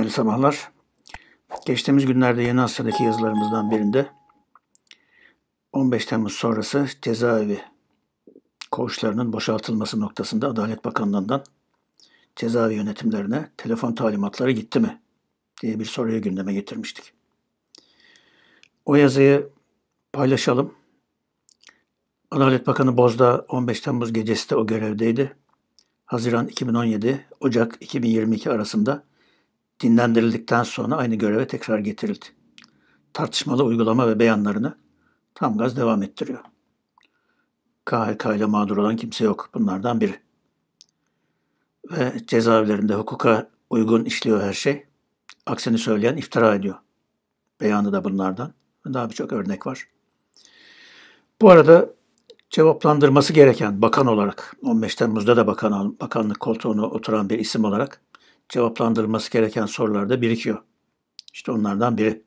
hayırlı sabahlar. Geçtiğimiz günlerde Yeni Asya'daki yazılarımızdan birinde 15 Temmuz sonrası cezaevi koğuşlarının boşaltılması noktasında Adalet Bakanlığı'ndan cezaevi yönetimlerine telefon talimatları gitti mi diye bir soruyu gündeme getirmiştik. O yazıyı paylaşalım. Adalet Bakanı Bozda 15 Temmuz gecesi de o görevdeydi. Haziran 2017, Ocak 2022 arasında dinlendirildikten sonra aynı göreve tekrar getirildi. Tartışmalı uygulama ve beyanlarını tam gaz devam ettiriyor. KHK ile mağdur olan kimse yok. Bunlardan biri. Ve cezaevlerinde hukuka uygun işliyor her şey. Aksini söyleyen iftira ediyor. Beyanı da bunlardan. Daha birçok örnek var. Bu arada cevaplandırması gereken bakan olarak 15 Temmuz'da da bakan, bakanlık koltuğuna oturan bir isim olarak cevaplandırılması gereken sorular da birikiyor. İşte onlardan biri.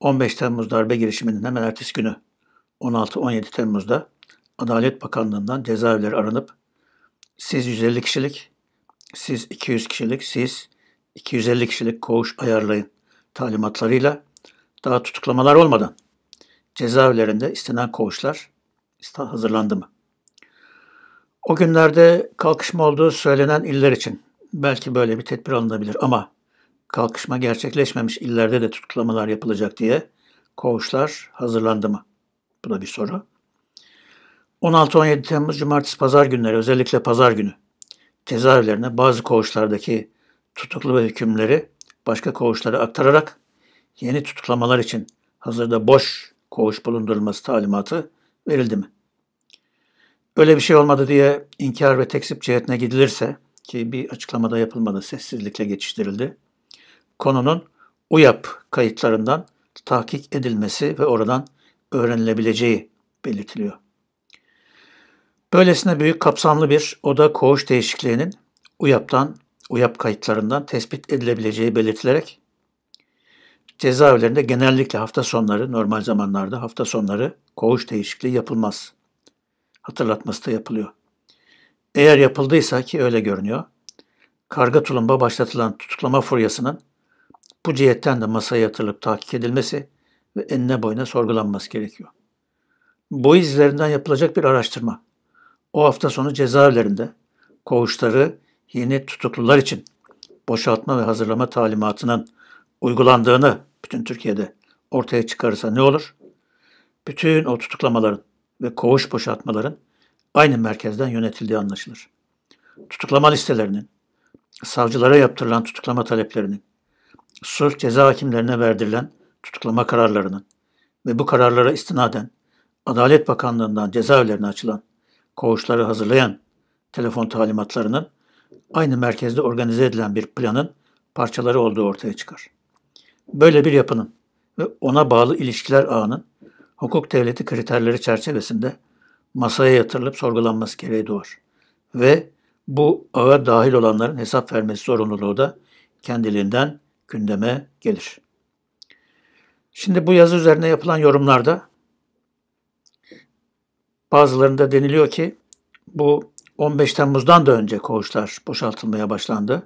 15 Temmuz darbe girişiminin hemen ertesi günü 16-17 Temmuz'da Adalet Bakanlığı'ndan cezaevleri aranıp siz 150 kişilik, siz 200 kişilik, siz 250 kişilik koğuş ayarlayın talimatlarıyla daha tutuklamalar olmadan cezaevlerinde istenen koğuşlar hazırlandı mı? O günlerde kalkışma olduğu söylenen iller için belki böyle bir tedbir alınabilir ama kalkışma gerçekleşmemiş illerde de tutuklamalar yapılacak diye koğuşlar hazırlandı mı? Bu da bir soru. 16-17 Temmuz Cumartesi Pazar günleri özellikle Pazar günü cezaevlerine bazı koğuşlardaki tutuklu ve hükümleri başka koğuşlara aktararak yeni tutuklamalar için hazırda boş koğuş bulundurulması talimatı verildi mi? Öyle bir şey olmadı diye inkar ve tekzip cihetine gidilirse ki bir açıklamada yapılmadı, sessizlikle geçiştirildi. Konunun UYAP kayıtlarından tahkik edilmesi ve oradan öğrenilebileceği belirtiliyor. Böylesine büyük kapsamlı bir oda koğuş değişikliğinin UYAP'tan, UYAP kayıtlarından tespit edilebileceği belirtilerek cezaevlerinde genellikle hafta sonları, normal zamanlarda hafta sonları koğuş değişikliği yapılmaz. Hatırlatması da yapılıyor. Eğer yapıldıysa ki öyle görünüyor, karga tulumba başlatılan tutuklama furyasının bu cihetten de masaya yatırılıp tahkik edilmesi ve enine boyuna sorgulanması gerekiyor. Bu izlerinden yapılacak bir araştırma. O hafta sonu cezaevlerinde koğuşları yeni tutuklular için boşaltma ve hazırlama talimatının uygulandığını bütün Türkiye'de ortaya çıkarırsa ne olur? Bütün o tutuklamaların ve koğuş boşaltmaların aynı merkezden yönetildiği anlaşılır. Tutuklama listelerinin, savcılara yaptırılan tutuklama taleplerinin, sulh ceza hakimlerine verdirilen tutuklama kararlarının ve bu kararlara istinaden Adalet Bakanlığı'ndan cezaevlerine açılan koğuşları hazırlayan telefon talimatlarının aynı merkezde organize edilen bir planın parçaları olduğu ortaya çıkar. Böyle bir yapının ve ona bağlı ilişkiler ağının hukuk devleti kriterleri çerçevesinde masaya yatırılıp sorgulanması gereği doğar. Ve bu ağa dahil olanların hesap vermesi zorunluluğu da kendiliğinden gündeme gelir. Şimdi bu yazı üzerine yapılan yorumlarda bazılarında deniliyor ki bu 15 Temmuz'dan da önce koğuşlar boşaltılmaya başlandı.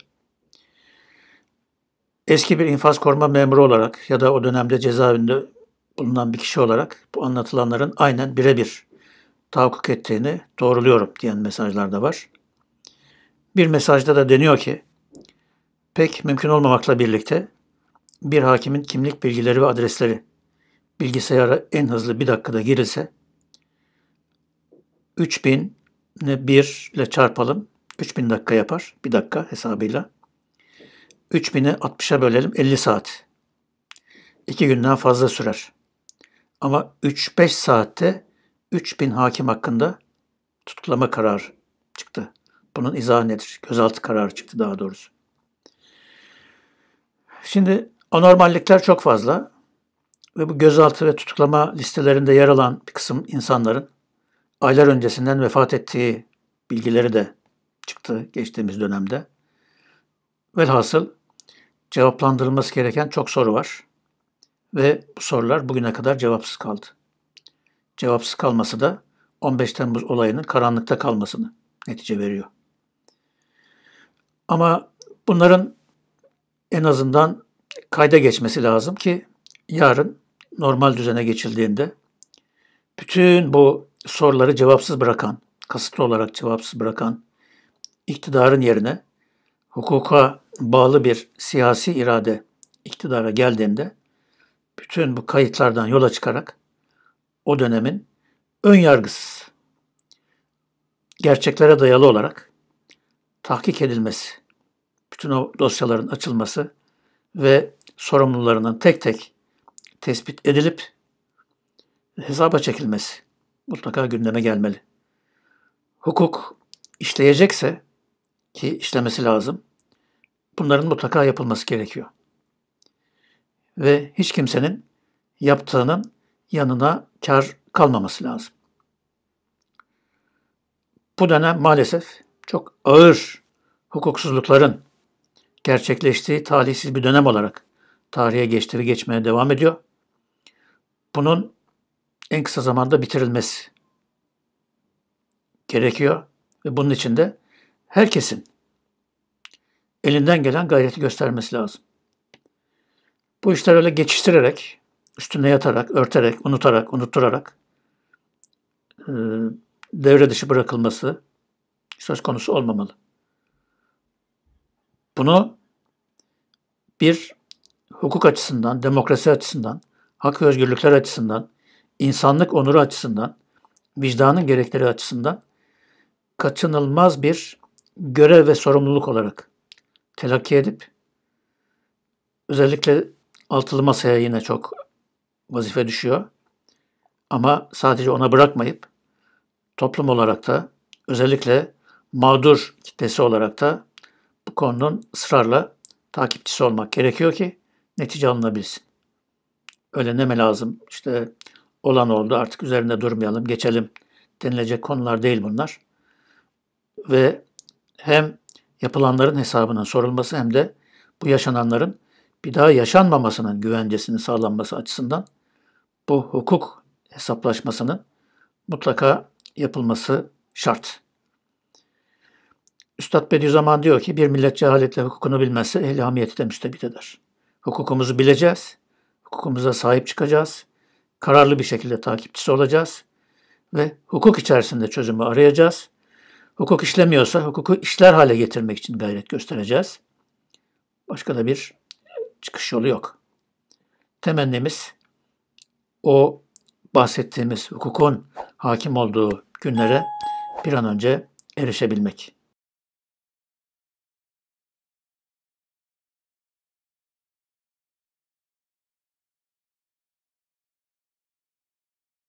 Eski bir infaz koruma memuru olarak ya da o dönemde cezaevinde bulunan bir kişi olarak bu anlatılanların aynen birebir tahakkuk ettiğini doğruluyorum diyen mesajlar da var. Bir mesajda da deniyor ki, pek mümkün olmamakla birlikte bir hakimin kimlik bilgileri ve adresleri bilgisayara en hızlı bir dakikada girilse 3000 ne 1 ile çarpalım 3000 dakika yapar bir dakika hesabıyla. 3000'i 60'a bölelim 50 saat. 2 günden fazla sürer. Ama 3-5 saatte 3000 hakim hakkında tutuklama kararı çıktı. Bunun izahı nedir? Gözaltı kararı çıktı daha doğrusu. Şimdi anormallikler çok fazla ve bu gözaltı ve tutuklama listelerinde yer alan bir kısım insanların aylar öncesinden vefat ettiği bilgileri de çıktı geçtiğimiz dönemde. Velhasıl cevaplandırılması gereken çok soru var ve bu sorular bugüne kadar cevapsız kaldı cevapsız kalması da 15 Temmuz olayının karanlıkta kalmasını netice veriyor. Ama bunların en azından kayda geçmesi lazım ki yarın normal düzene geçildiğinde bütün bu soruları cevapsız bırakan, kasıtlı olarak cevapsız bırakan iktidarın yerine hukuka bağlı bir siyasi irade iktidara geldiğinde bütün bu kayıtlardan yola çıkarak o dönemin ön yargısız, gerçeklere dayalı olarak tahkik edilmesi, bütün o dosyaların açılması ve sorumlularının tek tek tespit edilip hesaba çekilmesi mutlaka gündeme gelmeli. Hukuk işleyecekse ki işlemesi lazım. Bunların mutlaka yapılması gerekiyor. Ve hiç kimsenin yaptığının yanına kar kalmaması lazım. Bu dönem maalesef çok ağır hukuksuzlukların gerçekleştiği talihsiz bir dönem olarak tarihe geçtiri geçmeye devam ediyor. Bunun en kısa zamanda bitirilmesi gerekiyor ve bunun için de herkesin elinden gelen gayreti göstermesi lazım. Bu işler öyle geçiştirerek üstüne yatarak, örterek, unutarak, unutturarak e, devre dışı bırakılması söz konusu olmamalı. Bunu bir hukuk açısından, demokrasi açısından, hak ve özgürlükler açısından, insanlık onuru açısından, vicdanın gerekleri açısından kaçınılmaz bir görev ve sorumluluk olarak telakki edip özellikle altılı masaya yine çok vazife düşüyor. Ama sadece ona bırakmayıp toplum olarak da özellikle mağdur kitlesi olarak da bu konunun ısrarla takipçisi olmak gerekiyor ki netice alınabilsin. Öyle deme lazım işte olan oldu artık üzerinde durmayalım geçelim denilecek konular değil bunlar. Ve hem yapılanların hesabının sorulması hem de bu yaşananların bir daha yaşanmamasının güvencesini sağlanması açısından bu hukuk hesaplaşmasının mutlaka yapılması şart. Üstad Bediüzzaman diyor ki bir millet cehaletle hukukunu bilmezse ehli hamiyeti de müstebit Hukukumuzu bileceğiz, hukukumuza sahip çıkacağız, kararlı bir şekilde takipçisi olacağız ve hukuk içerisinde çözümü arayacağız. Hukuk işlemiyorsa hukuku işler hale getirmek için gayret göstereceğiz. Başka da bir çıkış yolu yok. Temennimiz o bahsettiğimiz hukukun hakim olduğu günlere bir an önce erişebilmek.